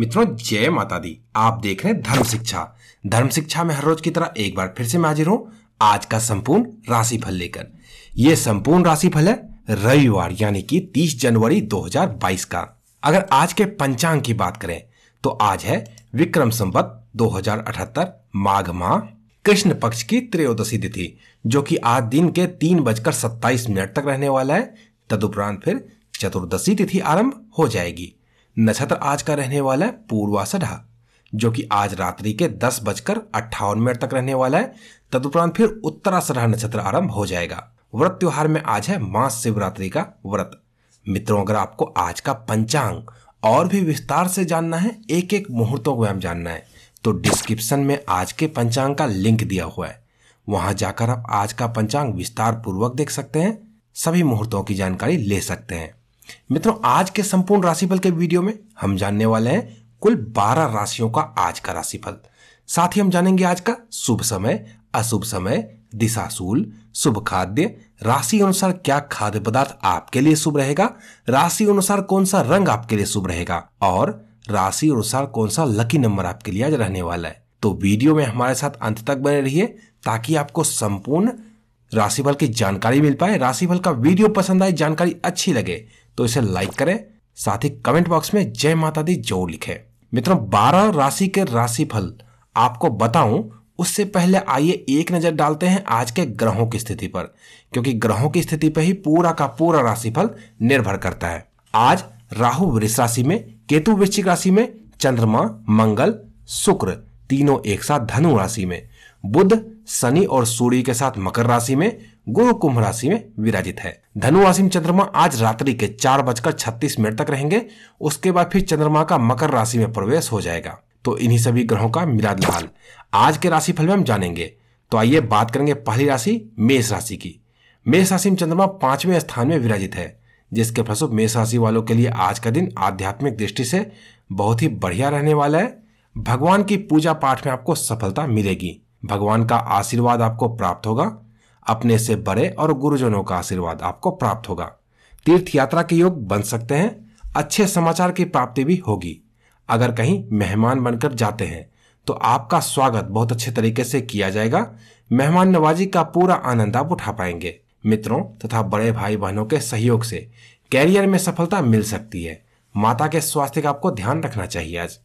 मित्रों जय माता दी आप देख रहे हैं धर्म शिक्षा धर्म शिक्षा में हर रोज की तरह एक बार फिर से मैं हाजिर हूं आज का संपूर्ण राशि फल लेकर यह संपूर्ण राशि फल है रविवार यानी कि 30 जनवरी 2022 का अगर आज के पंचांग की बात करें तो आज है विक्रम संवत 2078 माघ माह कृष्ण पक्ष की त्रयोदशी तिथि जो कि आज दिन के तीन बजकर सत्ताईस मिनट तक रहने वाला है तदुपरांत फिर चतुर्दशी तिथि आरंभ हो जाएगी नक्षत्र आज का रहने वाला है पूर्वाषाढ़ा जो कि आज रात्रि के दस बजकर अट्ठावन मिनट तक रहने वाला है तदुपरांत फिर उत्तराषाढ़ा नक्षत्र आरंभ हो जाएगा व्रत त्योहार में आज है मास शिवरात्रि का व्रत मित्रों अगर आपको आज का पंचांग और भी विस्तार से जानना है एक एक मुहूर्तों को हम जानना है तो डिस्क्रिप्शन में आज के पंचांग का लिंक दिया हुआ है वहां जाकर आप आज का पंचांग विस्तार पूर्वक देख सकते हैं सभी मुहूर्तों की जानकारी ले सकते हैं मित्रों आज के संपूर्ण राशिफल के वीडियो में हम जानने वाले हैं कुल बारह राशियों का आज का राशिफल साथ ही हम जानेंगे आज का शुभ समय अशुभ समय दिशाशूल शुभ खाद्य राशि अनुसार क्या खाद्य पदार्थ आपके लिए शुभ रहेगा राशि अनुसार कौन सा रंग आपके लिए शुभ रहेगा और राशि अनुसार कौन सा लकी नंबर आपके लिए आज रहने वाला है तो वीडियो में हमारे साथ अंत तक बने रहिए ताकि आपको संपूर्ण राशिफल की जानकारी मिल पाए राशिफल का वीडियो पसंद आए जानकारी अच्छी लगे तो इसे लाइक करें साथ ही कमेंट बॉक्स में जय माता दी जो लिखे मित्रों बारह राशि के राशि फल आपको बताऊं उससे पहले आइए एक नजर डालते हैं आज के ग्रहों की स्थिति पर क्योंकि ग्रहों की स्थिति पर ही पूरा का पूरा राशिफल निर्भर करता है आज राहु वृष राशि में केतु वृश्चिक राशि में चंद्रमा मंगल शुक्र तीनों एक साथ धनु राशि में बुध शनि और सूर्य के साथ मकर राशि में गुरु कुंभ राशि में विराजित है धनु राशि में चंद्रमा आज रात्रि के चार बजकर छत्तीस मिनट तक रहेंगे उसके बाद फिर चंद्रमा का मकर राशि में प्रवेश हो जाएगा तो इन्हीं सभी ग्रहों का मिलाद लाल आज के राशि फल में हम जानेंगे तो आइए बात करेंगे पहली राशि मेष राशि की मेष राशि में चंद्रमा पांचवें स्थान में विराजित है जिसके फलस्वरूप मेष राशि वालों के लिए आज का दिन आध्यात्मिक दृष्टि से बहुत ही बढ़िया रहने वाला है भगवान की पूजा पाठ में आपको सफलता मिलेगी भगवान का आशीर्वाद आपको प्राप्त होगा अपने से बड़े और गुरुजनों का आशीर्वाद आपको प्राप्त होगा तीर्थ यात्रा के योग बन सकते हैं अच्छे समाचार की प्राप्ति भी होगी अगर कहीं मेहमान बनकर जाते हैं तो आपका स्वागत बहुत अच्छे तरीके से किया जाएगा मेहमान नवाजी का पूरा आनंद आप उठा पाएंगे मित्रों तथा बड़े भाई बहनों के सहयोग से कैरियर में सफलता मिल सकती है माता के स्वास्थ्य का आपको ध्यान रखना चाहिए आज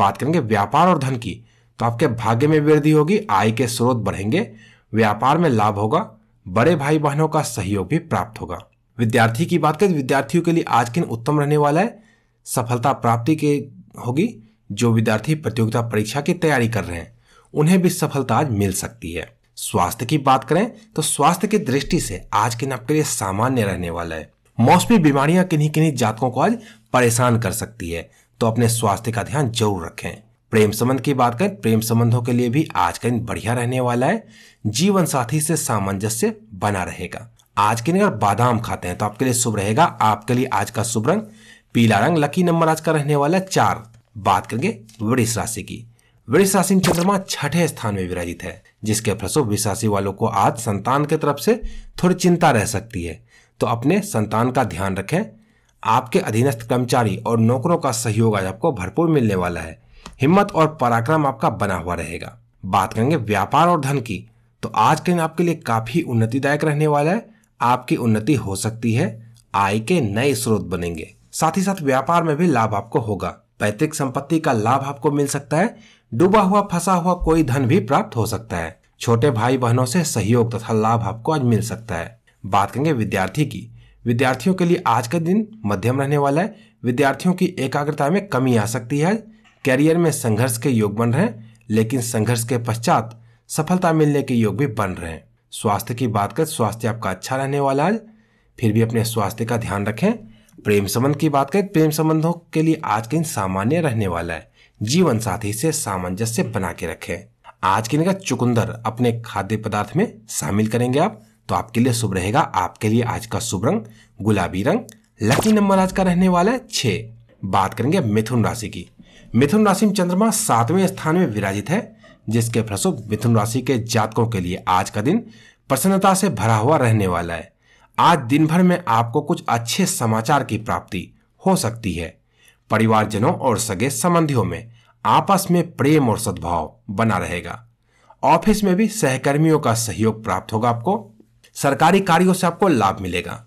बात करेंगे व्यापार और धन की तो आपके भाग्य में वृद्धि होगी आय के स्रोत बढ़ेंगे व्यापार में लाभ होगा बड़े भाई बहनों का सहयोग भी प्राप्त होगा विद्यार्थी की बात करें विद्यार्थियों के लिए आज के दिन उत्तम रहने वाला है सफलता प्राप्ति के होगी जो विद्यार्थी प्रतियोगिता परीक्षा की तैयारी कर रहे हैं उन्हें भी सफलता आज मिल सकती है स्वास्थ्य की बात करें तो स्वास्थ्य की दृष्टि से आज के दिन आपके लिए सामान्य रहने वाला है मौसमी बीमारियां किन्हीं किन्हीं जातकों को आज परेशान कर सकती है तो अपने स्वास्थ्य का ध्यान जरूर रखें प्रेम संबंध की बात करें प्रेम संबंधों के लिए भी आज का दिन बढ़िया रहने वाला है जीवन साथी से सामंजस्य बना रहेगा आज के दिन अगर बादाम खाते हैं तो आपके लिए शुभ रहेगा आपके लिए आज का शुभ रंग पीला रंग लकी नंबर आज का रहने वाला है चार बात करेंगे वृक्ष राशि की वृक्ष राशि चंद्रमा छठे स्थान में विराजित है जिसके फलस्वरूप वृक्ष राशि वालों को आज संतान की तरफ से थोड़ी चिंता रह सकती है तो अपने संतान का ध्यान रखें आपके अधीनस्थ कर्मचारी और नौकरों का सहयोग आज आपको भरपूर मिलने वाला है हिम्मत और पराक्रम आपका बना हुआ रहेगा बात करेंगे व्यापार और धन की तो आज के दिन आपके लिए काफी उन्नतिदायक रहने वाला है आपकी उन्नति हो सकती है आय के नए स्रोत बनेंगे साथ ही साथ व्यापार में भी लाभ आपको होगा पैतृक संपत्ति का लाभ आपको मिल सकता है डूबा हुआ फंसा हुआ कोई धन भी प्राप्त हो सकता है छोटे भाई बहनों से सहयोग तथा लाभ आपको आज मिल सकता है बात करेंगे विद्यार्थी की विद्यार्थियों के लिए आज का दिन मध्यम रहने वाला है विद्यार्थियों की एकाग्रता में कमी आ सकती है कैरियर में संघर्ष के योग बन रहे हैं लेकिन संघर्ष के पश्चात सफलता मिलने के योग भी बन रहे हैं स्वास्थ्य की बात करें स्वास्थ्य आपका अच्छा रहने वाला है फिर भी अपने स्वास्थ्य का ध्यान रखें प्रेम संबंध की बात करें प्रेम संबंधों के लिए आज के दिन सामान्य रहने वाला है जीवन साथी से सामंजस्य बना के रखें आज के दिन का चुकंदर अपने खाद्य पदार्थ में शामिल करेंगे आप तो आपके लिए शुभ रहेगा आपके लिए आज का शुभ रंग गुलाबी रंग लकी नंबर आज का रहने वाला है छः बात करेंगे मिथुन राशि की मिथुन राशि में चंद्रमा सातवें स्थान में विराजित है जिसके फलस्वरूप मिथुन राशि के जातकों के लिए आज का दिन प्रसन्नता से भरा हुआ रहने वाला है आज दिन भर में आपको कुछ अच्छे समाचार की प्राप्ति हो सकती है परिवारजनों और सगे संबंधियों में आपस में प्रेम और सद्भाव बना रहेगा ऑफिस में भी सहकर्मियों का सहयोग प्राप्त होगा आपको सरकारी कार्यों से आपको लाभ मिलेगा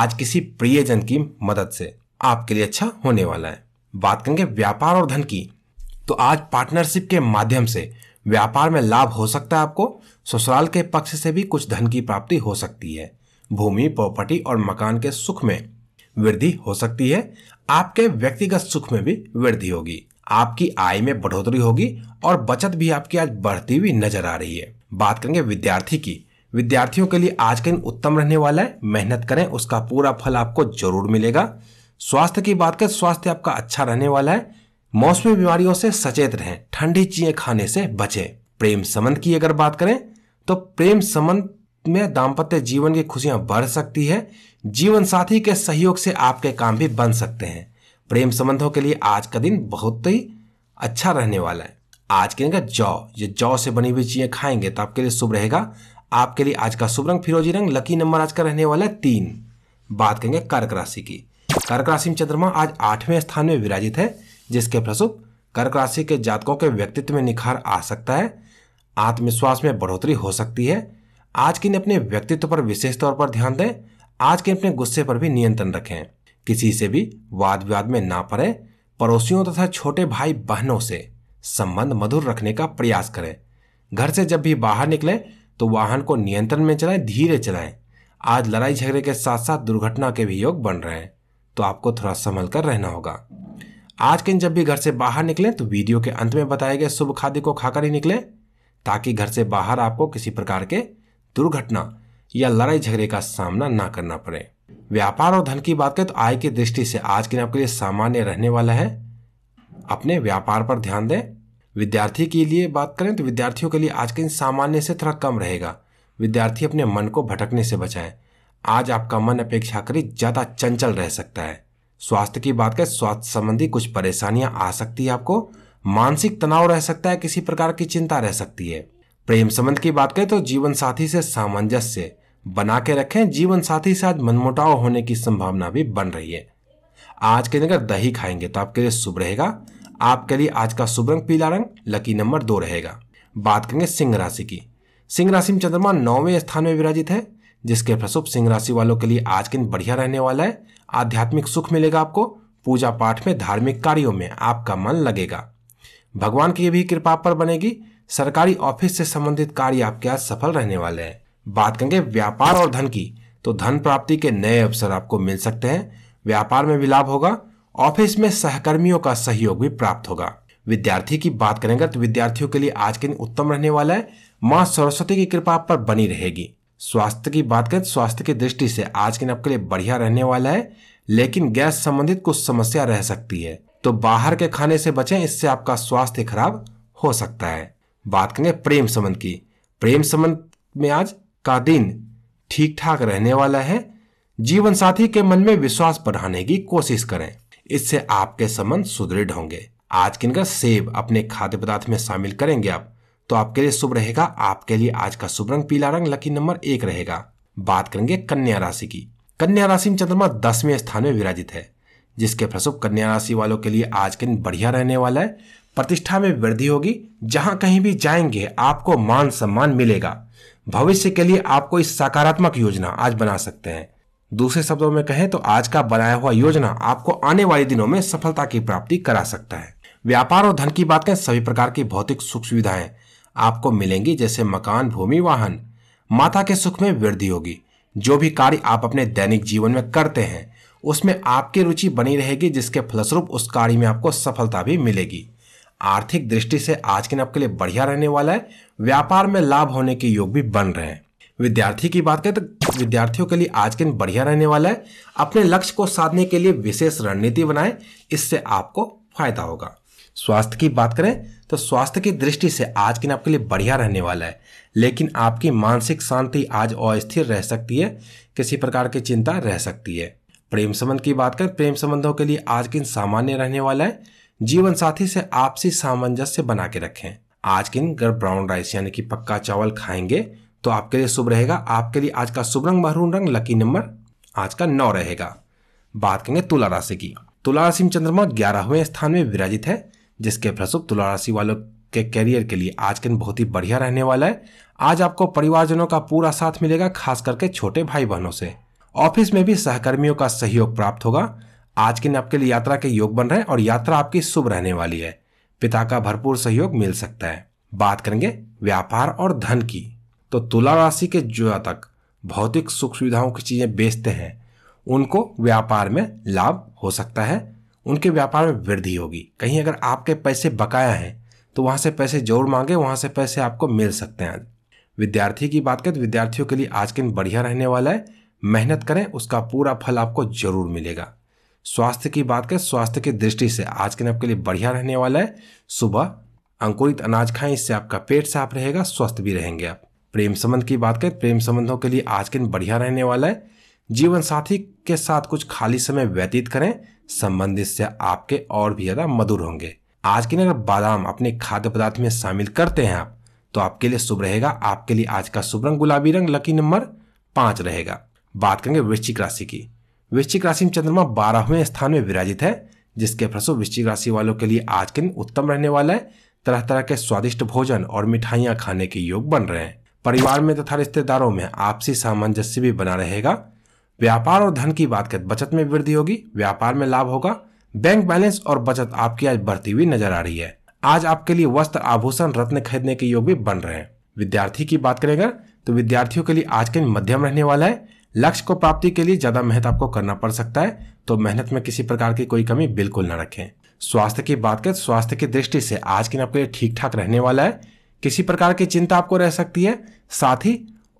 आज किसी प्रियजन की मदद से आपके लिए अच्छा होने वाला है बात करेंगे व्यापार और धन की तो आज पार्टनरशिप के माध्यम से व्यापार में लाभ हो सकता है आपको ससुराल के पक्ष से भी कुछ धन की प्राप्ति हो सकती है भूमि प्रॉपर्टी और मकान के सुख में वृद्धि हो सकती है आपके व्यक्तिगत सुख में भी वृद्धि होगी आपकी आय में बढ़ोतरी होगी और बचत भी आपकी आज बढ़ती हुई नजर आ रही है बात करेंगे विद्यार्थी की विद्यार्थियों के लिए आज का दिन उत्तम रहने वाला है मेहनत करें उसका पूरा फल आपको जरूर मिलेगा स्वास्थ्य की बात करें स्वास्थ्य आपका अच्छा रहने वाला है मौसमी बीमारियों से सचेत रहें ठंडी चीजें खाने से बचें प्रेम संबंध की अगर बात करें तो प्रेम संबंध में दाम्पत्य जीवन की खुशियां बढ़ सकती है जीवन साथी के सहयोग से आपके काम भी बन सकते हैं प्रेम संबंधों के लिए आज का दिन बहुत ही अच्छा रहने वाला है आज के दिन जौ ये जौ से बनी हुई चीजें खाएंगे तो आपके लिए शुभ रहेगा आपके लिए आज का शुभ रंग फिरोजी रंग लकी नंबर आज का रहने वाला है तीन बात करेंगे कर्क राशि की कर्क राशि में चंद्रमा आज आठवें स्थान में विराजित है जिसके फलस्वरूप कर्क राशि के जातकों के व्यक्तित्व में निखार आ सकता है आत्मविश्वास में बढ़ोतरी हो सकती है आज के दिन अपने व्यक्तित्व पर विशेष तौर पर ध्यान दें आज के अपने गुस्से पर भी नियंत्रण रखें किसी से भी वाद विवाद में ना पड़े पड़ोसियों तथा छोटे भाई बहनों से संबंध मधुर रखने का प्रयास करें घर से जब भी बाहर निकलें तो वाहन को नियंत्रण में चलाएं धीरे चलाएं आज लड़ाई झगड़े के साथ साथ दुर्घटना के भी योग बन रहे हैं तो आपको थोड़ा संभल कर रहना होगा आज के दिन जब भी घर से बाहर निकलें तो वीडियो के अंत में बताए गए शुभ खाद्य को खाकर ही निकलें ताकि घर से बाहर आपको किसी प्रकार के दुर्घटना या लड़ाई झगड़े का सामना ना करना पड़े व्यापार और धन की बात करें तो आय की दृष्टि से आज के दिन आपके लिए सामान्य रहने वाला है अपने व्यापार पर ध्यान दें विद्यार्थी के लिए बात करें तो विद्यार्थियों के लिए आज के दिन सामान्य से थोड़ा कम रहेगा विद्यार्थी अपने मन को भटकने से बचाएं आज आपका मन अपेक्षाकृत ज्यादा चंचल रह सकता है स्वास्थ्य की बात करें स्वास्थ्य संबंधी कुछ परेशानियां आ सकती है आपको मानसिक तनाव रह सकता है किसी प्रकार की चिंता रह सकती है प्रेम संबंध की बात करें तो जीवन साथी से सामंजस्य बना के रखें जीवन साथी से आज मनमुटाव होने की संभावना भी बन रही है आज के दिन अगर दही खाएंगे तो आपके लिए शुभ रहेगा आपके लिए आज का शुभ रंग पीला रंग लकी नंबर दो रहेगा बात करेंगे सिंह राशि की सिंह राशि में चंद्रमा नौवें स्थान में विराजित है जिसके फलस्वरूप सिंह राशि वालों के लिए आज के दिन बढ़िया रहने वाला है आध्यात्मिक सुख मिलेगा आपको पूजा पाठ में धार्मिक कार्यों में आपका मन लगेगा भगवान की भी कृपा पर बनेगी सरकारी ऑफिस से संबंधित कार्य आपके आज सफल रहने वाले हैं बात करेंगे व्यापार और धन की तो धन प्राप्ति के नए अवसर आपको मिल सकते हैं व्यापार में भी लाभ होगा ऑफिस में सहकर्मियों का सहयोग भी प्राप्त होगा विद्यार्थी की बात करेंगे तो विद्यार्थियों के लिए आज के दिन उत्तम रहने वाला है माँ सरस्वती की कृपा पर बनी रहेगी स्वास्थ्य की बात करें तो स्वास्थ्य की दृष्टि से आज के दिन आपके लिए बढ़िया रहने वाला है लेकिन गैस संबंधित कुछ समस्या रह सकती है तो बाहर के खाने से बचें इससे आपका स्वास्थ्य खराब हो सकता है बात करेंगे प्रेम संबंध की प्रेम संबंध में आज का दिन ठीक ठाक रहने वाला है जीवन साथी के मन में विश्वास बढ़ाने की कोशिश करें इससे आपके संबंध सुदृढ़ होंगे आज किनका सेब अपने खाद्य पदार्थ में शामिल करेंगे आप तो आपके लिए शुभ रहेगा आपके लिए आज का शुभ रंग पीला रंग लकी नंबर एक रहेगा बात करेंगे कन्या राशि की कन्या राशि में चंद्रमा दसवें स्थान में विराजित है जिसके फलस्वरूप कन्या राशि वालों के लिए आज के दिन बढ़िया रहने वाला है प्रतिष्ठा में वृद्धि होगी जहां कहीं भी जाएंगे आपको मान सम्मान मिलेगा भविष्य के लिए आप कोई सकारात्मक योजना आज बना सकते हैं दूसरे शब्दों में कहें तो आज का बनाया हुआ योजना आपको आने वाले दिनों में सफलता की प्राप्ति करा सकता है व्यापार और धन की बात करें सभी प्रकार की भौतिक सुख सुविधाएं आपको मिलेंगी जैसे मकान भूमि वाहन माता के सुख में वृद्धि होगी जो भी कार्य आप अपने दैनिक जीवन में करते हैं उसमें आपकी रुचि बनी रहेगी जिसके फलस्वरूप उस कार्य में आपको सफलता भी मिलेगी आर्थिक दृष्टि से आज के दिन आपके लिए बढ़िया रहने वाला है व्यापार में लाभ होने के योग भी बन रहे हैं विद्यार्थी की बात करें तो विद्यार्थियों के लिए आज के दिन बढ़िया रहने वाला है अपने लक्ष्य को साधने के लिए विशेष रणनीति बनाएं इससे आपको फायदा होगा स्वास्थ्य की बात करें तो स्वास्थ्य की दृष्टि से आज के दिन आपके लिए बढ़िया रहने वाला है लेकिन आपकी मानसिक शांति आज अस्थिर रह सकती है किसी प्रकार की चिंता रह सकती है प्रेम संबंध की बात करें प्रेम संबंधों के लिए आज के दिन सामान्य रहने वाला है जीवन साथी से आपसी सामंजस्य बना के रखें आज के दिन अगर ब्राउन राइस यानी कि पक्का चावल खाएंगे तो आपके लिए शुभ रहेगा आपके लिए आज का शुभ रंग महरून रंग लकी नंबर आज का नौ रहेगा बात करेंगे तुला राशि की तुला राशि में चंद्रमा ग्यारहवें स्थान में विराजित है जिसके फलस्वरूप तुला राशि वालों के करियर के लिए आज के दिन बहुत ही बढ़िया रहने वाला है आज आपको परिवारजनों का पूरा साथ मिलेगा खास करके छोटे भाई बहनों से ऑफिस में भी सहकर्मियों का सहयोग प्राप्त होगा आज के दिन आपके लिए यात्रा के योग बन रहे हैं और यात्रा आपकी शुभ रहने वाली है पिता का भरपूर सहयोग मिल सकता है बात करेंगे व्यापार और धन की तो तुला राशि के जातक भौतिक सुख सुविधाओं की चीजें बेचते हैं उनको व्यापार में लाभ हो सकता है उनके व्यापार में वृद्धि होगी कहीं अगर आपके पैसे बकाया हैं तो वहाँ से पैसे जरूर मांगे वहाँ से पैसे आपको मिल सकते हैं विद्यार्थी की बात करें तो विद्यार्थियों के लिए आज के दिन बढ़िया रहने वाला है मेहनत करें उसका पूरा फल आपको जरूर मिलेगा स्वास्थ्य की बात करें स्वास्थ्य की दृष्टि से आज के दिन आपके लिए बढ़िया रहने वाला है सुबह अंकुरित अनाज खाएं इससे आपका पेट साफ रहेगा स्वस्थ भी रहेंगे आप प्रेम संबंध की बात करें प्रेम संबंधों के लिए आज के दिन बढ़िया रहने वाला है जीवन साथी के साथ कुछ खाली समय व्यतीत करें संबंधित से आपके और भी ज़्यादा मधुर होंगे आज के दिन अगर बादाम अपने खाद्य पदार्थ में शामिल करते हैं आप तो आपके लिए शुभ रहेगा आपके लिए आज का शुभ रंग गुलाबी रंग लकी नंबर पांच रहेगा बात करेंगे वृश्चिक राशि की वृश्चिक राशि में चंद्रमा बारहवें स्थान में विराजित है जिसके फलस्वरूप वृश्चिक राशि वालों के लिए आज के दिन उत्तम रहने वाला है तरह तरह के स्वादिष्ट भोजन और मिठाइयाँ खाने के योग बन रहे हैं परिवार में तथा रिश्तेदारों में आपसी सामंजस्य भी बना रहेगा व्यापार और धन की बात करें बचत में वृद्धि होगी व्यापार में लाभ होगा बैंक बैलेंस और बचत आपकी आज बढ़ती हुई नजर आ रही है आज आपके लिए वस्त्र आभूषण रत्न खरीदने के योग भी बन रहे हैं विद्यार्थी की बात करेंगे तो विद्यार्थियों के लिए आज के मध्यम रहने वाला है लक्ष्य को प्राप्ति के लिए ज्यादा मेहनत आपको करना पड़ सकता है तो मेहनत में किसी प्रकार की कोई कमी बिल्कुल न रखें स्वास्थ्य की बात करें स्वास्थ्य की दृष्टि से आज के दिन आपके लिए ठीक ठाक रहने वाला है किसी प्रकार की चिंता आपको रह सकती है साथ ही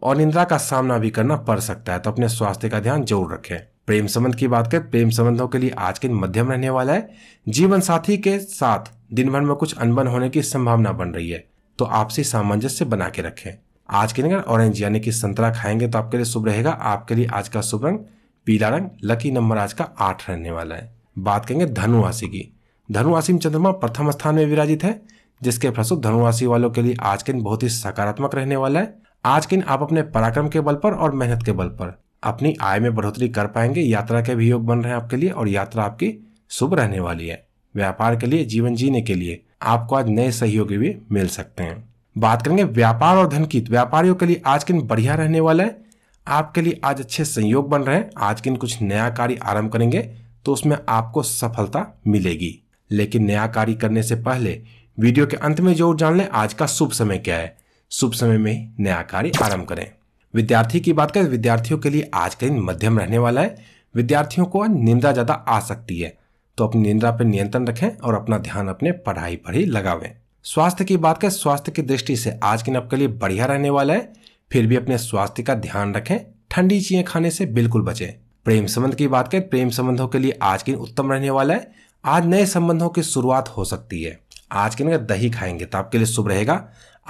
और निंद्रा का सामना भी करना पड़ सकता है तो अपने स्वास्थ्य का ध्यान जरूर रखें प्रेम संबंध की बात करें प्रेम संबंधों के लिए आज के दिन मध्यम रहने वाला है जीवन साथी के साथ दिन भर में कुछ अनबन होने की संभावना बन रही है तो आपसी सामंजस्य बना के रखें आज के दिन अगर ऑरेंज यानी कि संतरा खाएंगे तो आपके लिए शुभ रहेगा आपके लिए आज का शुभ रंग पीला रंग लकी नंबर आज का आठ रहने वाला है बात करेंगे धनुराशि की धनुराशि में चंद्रमा प्रथम स्थान में विराजित है जिसके फलस्वरूप धनुराशि वालों के लिए आज के दिन बहुत ही सकारात्मक रहने वाला है आज किन आप अपने पराक्रम के बल पर और मेहनत के बल पर अपनी आय में बढ़ोतरी कर पाएंगे यात्रा के भी योग बन रहे हैं आपके लिए और यात्रा आपकी शुभ रहने वाली है व्यापार के लिए जीवन जीने के लिए आपको आज नए सहयोगी भी मिल सकते हैं बात करेंगे व्यापार और धन की तो व्यापारियों के लिए आज किन बढ़िया रहने वाला है आपके लिए आज अच्छे संयोग बन रहे हैं आज किन कुछ नया कार्य आरंभ करेंगे तो उसमें आपको सफलता मिलेगी लेकिन नया कार्य करने से पहले वीडियो के अंत में जरूर जान लें आज का शुभ समय क्या है शुभ समय में नया कार्य आरंभ करें विद्यार्थी की बात करें विद्यार्थियों के लिए आज का दिन मध्यम रहने वाला है विद्यार्थियों को निंदा ज़्यादा आ सकती है तो अपनी निंद्रा पर नियंत्रण रखें और अपना ध्यान अपने पढ़ाई पर ही लगावें स्वास्थ्य की बात करें स्वास्थ्य की दृष्टि से आज के दिन आपके लिए बढ़िया रहने वाला है फिर भी अपने स्वास्थ्य का ध्यान रखें ठंडी चीजें खाने से बिल्कुल बचें प्रेम संबंध की बात करें प्रेम संबंधों के लिए आज के दिन उत्तम रहने वाला है आज नए संबंधों की शुरुआत हो सकती है आज के ना दही खाएंगे तो आपके लिए शुभ रहेगा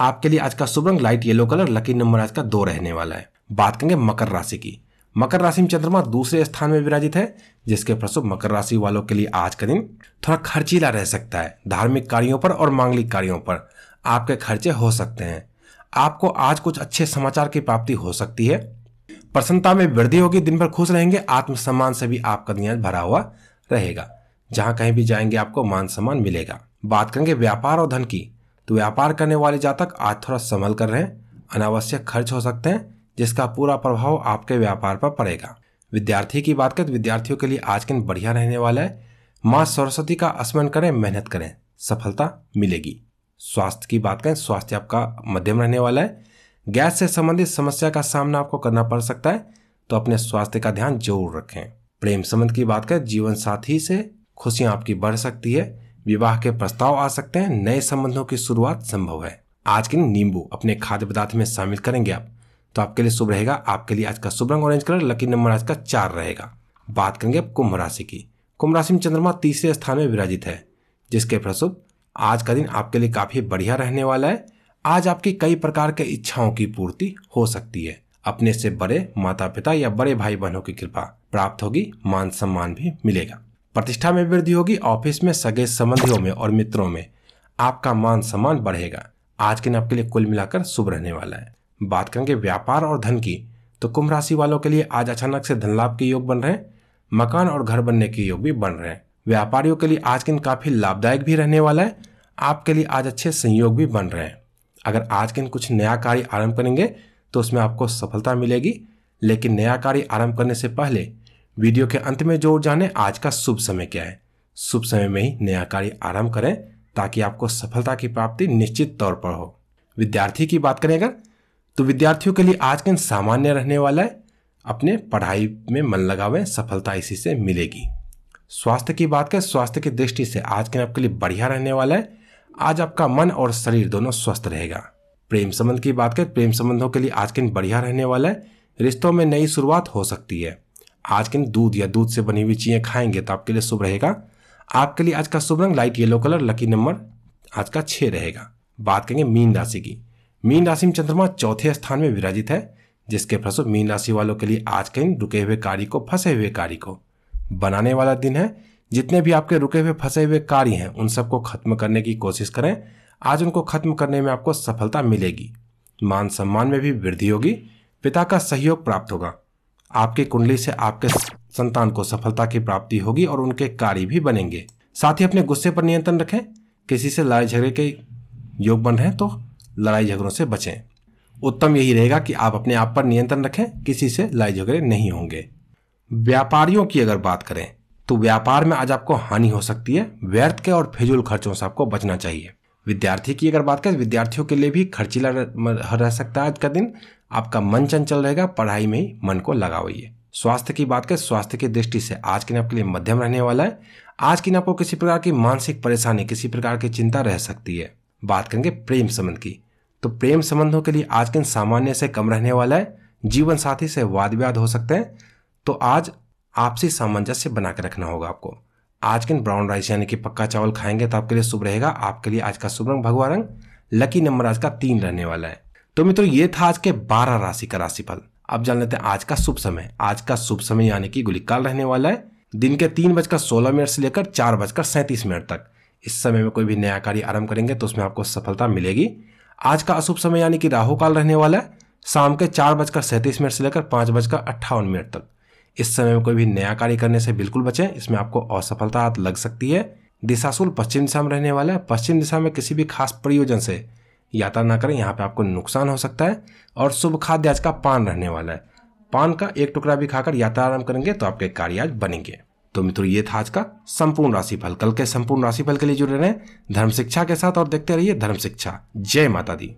आपके लिए आज का शुभ रंग light yellow colour lucky number आज का दो रहने वाला है बात करेंगे मकर राशि की मकर राशि में चंद्रमा दूसरे स्थान में विराजित है जिसके फलस्वरूप मकर राशि वालों के लिए आज का दिन थोड़ा खर्चीला रह सकता है धार्मिक कार्यों पर और मांगलिक कार्यों पर आपके खर्चे हो सकते हैं आपको आज कुछ अच्छे समाचार की प्राप्ति हो सकती है प्रसन्नता में वृद्धि होगी दिन भर खुश रहेंगे आत्मसम्मान से भी आपका दिन भरा हुआ रहेगा जहां कहीं भी जाएंगे आपको मान सम्मान मिलेगा बात करेंगे व्यापार और धन की तो व्यापार करने वाले जातक आज थोड़ा संभल कर रहे अनावश्यक खर्च हो सकते हैं जिसका पूरा प्रभाव आपके व्यापार पर पड़ेगा विद्यार्थी की बात करें तो विद्यार्थियों के लिए आज के दिन बढ़िया रहने वाला है माँ सरस्वती का स्मरण करें मेहनत करें सफलता मिलेगी स्वास्थ्य की बात करें स्वास्थ्य आपका मध्यम रहने वाला है गैस से संबंधित समस्या का सामना आपको करना पड़ सकता है तो अपने स्वास्थ्य का ध्यान जरूर रखें प्रेम संबंध की बात करें जीवन साथी से खुशियां आपकी बढ़ सकती है विवाह के प्रस्ताव आ सकते हैं नए संबंधों की शुरुआत संभव है आज के नींबू अपने खाद्य पदार्थ में शामिल करेंगे आप तो आपके लिए शुभ रहेगा आपके लिए आज का शुभ रंग ऑरेंज कलर लकी नंबर आज का चार रहेगा बात करेंगे अब कुंभ राशि की कुंभ राशि में चंद्रमा तीसरे स्थान में विराजित है जिसके फलस्वरूप आज का दिन आपके लिए काफी बढ़िया रहने वाला है आज आपकी कई प्रकार के इच्छाओं की पूर्ति हो सकती है अपने से बड़े माता पिता या बड़े भाई बहनों की कृपा प्राप्त होगी मान सम्मान भी मिलेगा प्रतिष्ठा में वृद्धि होगी ऑफिस में सगे संबंधियों में और मित्रों में आपका मान सम्मान बढ़ेगा आज के दिन आपके लिए कुल मिलाकर शुभ रहने वाला है बात करेंगे व्यापार और धन की तो कुंभ राशि वालों के लिए आज अचानक से धन लाभ के योग बन रहे हैं मकान और घर बनने के योग भी बन रहे हैं व्यापारियों के लिए आज के दिन काफ़ी लाभदायक भी रहने वाला है आपके लिए आज अच्छे संयोग भी बन रहे हैं अगर आज के दिन कुछ नया कार्य आरंभ करेंगे तो उसमें आपको सफलता मिलेगी लेकिन नया कार्य आरंभ करने से पहले वीडियो के अंत में जोर जाने आज का शुभ समय क्या है शुभ समय में ही नया कार्य आरंभ करें ताकि आपको सफलता की प्राप्ति निश्चित तौर पर हो विद्यार्थी की बात करें अगर तो विद्यार्थियों के लिए आज दिन सामान्य रहने वाला है अपने पढ़ाई में मन लगावे सफलता इसी से मिलेगी स्वास्थ्य की बात करें स्वास्थ्य की दृष्टि से आज के दिन आपके लिए बढ़िया रहने वाला है आज आपका मन और शरीर दोनों स्वस्थ रहेगा प्रेम संबंध की बात करें प्रेम संबंधों के लिए आज के दिन बढ़िया रहने वाला है रिश्तों में नई शुरुआत हो सकती है आज के दूध या दूध से बनी हुई चीज़ें खाएंगे तो आपके लिए शुभ रहेगा आपके लिए आज का शुभ रंग light yellow colour lucky number आज का छः रहेगा बात करेंगे मीन राशि की मीन राशि में चंद्रमा चौथे स्थान में विराजित है जिसके फलस्वरूप मीन राशि वालों के लिए आज के दिन रुके हुए कार्य को फंसे हुए कार्य को बनाने वाला दिन है जितने भी आपके रुके हुए फंसे हुए कार्य हैं उन सबको खत्म करने की कोशिश करें आज उनको खत्म करने में आपको सफलता मिलेगी मान सम्मान में भी वृद्धि होगी पिता का सहयोग प्राप्त होगा आपकी कुंडली से आपके संतान को सफलता की प्राप्ति होगी और उनके कार्य भी बनेंगे साथ ही अपने गुस्से पर नियंत्रण रखें किसी से लड़ाई झगड़े के योग बन रहे हैं तो लड़ाई झगड़ों से बचें उत्तम यही रहेगा कि आप अपने आप पर नियंत्रण रखें किसी से लड़ाई झगड़े नहीं होंगे व्यापारियों की अगर बात करें तो व्यापार में आज आपको हानि हो सकती है व्यर्थ के और फिजूल खर्चों से आपको बचना चाहिए विद्यार्थी की अगर बात करें विद्यार्थियों के लिए भी खर्चीला रह सकता है आज का दिन आपका मन चंचल रहेगा पढ़ाई में ही मन को लगाइए स्वास्थ्य की बात करें स्वास्थ्य की दृष्टि से आज के दिन आपके लिए मध्यम रहने वाला है आज के दिन आपको किसी प्रकार की मानसिक परेशानी किसी प्रकार की चिंता रह सकती है बात करेंगे प्रेम संबंध की तो प्रेम संबंधों के लिए आज के दिन सामान्य से कम रहने वाला है जीवन साथी से वाद विवाद हो सकते हैं तो आज आपसी सामंजस्य बनाकर रखना होगा आपको आज के दिन ब्राउन राइस यानी कि पक्का चावल खाएंगे तो आपके लिए शुभ रहेगा आपके लिए आज का शुभ रंग भगवा रंग लकी नंबर आज का तीन रहने वाला है तो मित्रों ये था आज के बारह राशि का राशिफल अब जान लेते हैं आज का शुभ समय आज का शुभ समय यानी कि गुलिकाल रहने वाला है दिन के तीन बजकर सोलह मिनट से लेकर चार बजकर सैंतीस मिनट तक इस समय में कोई भी नया कार्य आरंभ करेंगे तो उसमें आपको सफलता मिलेगी आज का अशुभ समय यानी कि राहु काल रहने वाला है शाम के चार बजकर सैंतीस मिनट से लेकर पाँच बजकर अट्ठावन मिनट तक इस समय में कोई भी नया कार्य करने से बिल्कुल बचें इसमें आपको असफलता लग सकती है दिशाशुल पश्चिम दिशा में रहने वाला है पश्चिम दिशा में किसी भी खास प्रयोजन से यात्रा ना करें यहाँ पे आपको नुकसान हो सकता है और शुभ खाद्य आज का पान रहने वाला है पान का एक टुकड़ा भी खाकर यात्रा आरंभ करेंगे तो आपके कार्य आज बनेंगे तो मित्रों ये था आज का संपूर्ण राशिफल कल के संपूर्ण राशिफल के लिए जुड़े रहे धर्म शिक्षा के साथ और देखते रहिए धर्म शिक्षा जय माता दी